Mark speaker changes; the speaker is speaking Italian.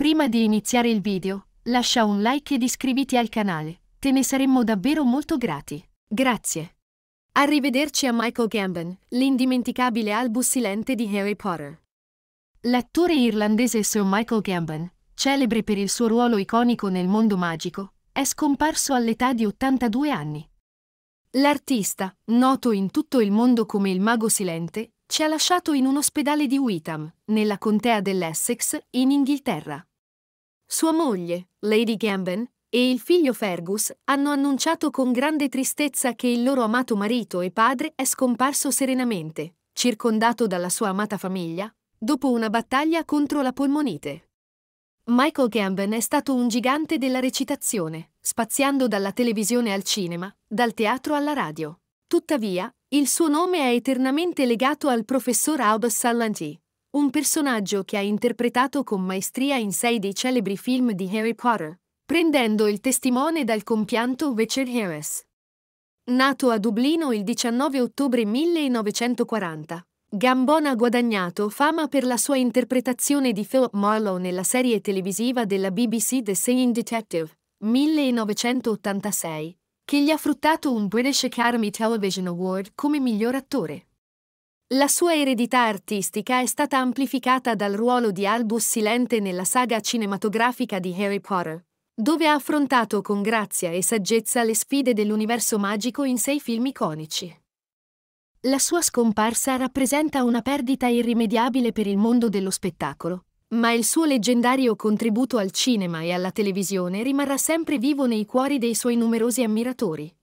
Speaker 1: Prima di iniziare il video, lascia un like ed iscriviti al canale, te ne saremmo davvero molto grati. Grazie. Arrivederci a Michael Gambon, l'indimenticabile Albus Silente di Harry Potter. L'attore irlandese Sir Michael Gambon, celebre per il suo ruolo iconico nel mondo magico, è scomparso all'età di 82 anni. L'artista, noto in tutto il mondo come il Mago Silente, ci ha lasciato in un ospedale di Witham, nella contea dell'Essex, in Inghilterra. Sua moglie, Lady Gamben, e il figlio Fergus hanno annunciato con grande tristezza che il loro amato marito e padre è scomparso serenamente, circondato dalla sua amata famiglia, dopo una battaglia contro la polmonite. Michael Gambon è stato un gigante della recitazione, spaziando dalla televisione al cinema, dal teatro alla radio. Tuttavia, il suo nome è eternamente legato al professor Aubes Salanti, un personaggio che ha interpretato con maestria in sei dei celebri film di Harry Potter, prendendo il testimone dal compianto Richard Harris. Nato a Dublino il 19 ottobre 1940, Gambon ha guadagnato fama per la sua interpretazione di Philip Marlowe nella serie televisiva della BBC The Singing Detective, 1986, che gli ha fruttato un British Academy Television Award come miglior attore. La sua eredità artistica è stata amplificata dal ruolo di Albus Silente nella saga cinematografica di Harry Potter, dove ha affrontato con grazia e saggezza le sfide dell'universo magico in sei film iconici. La sua scomparsa rappresenta una perdita irrimediabile per il mondo dello spettacolo, ma il suo leggendario contributo al cinema e alla televisione rimarrà sempre vivo nei cuori dei suoi numerosi ammiratori.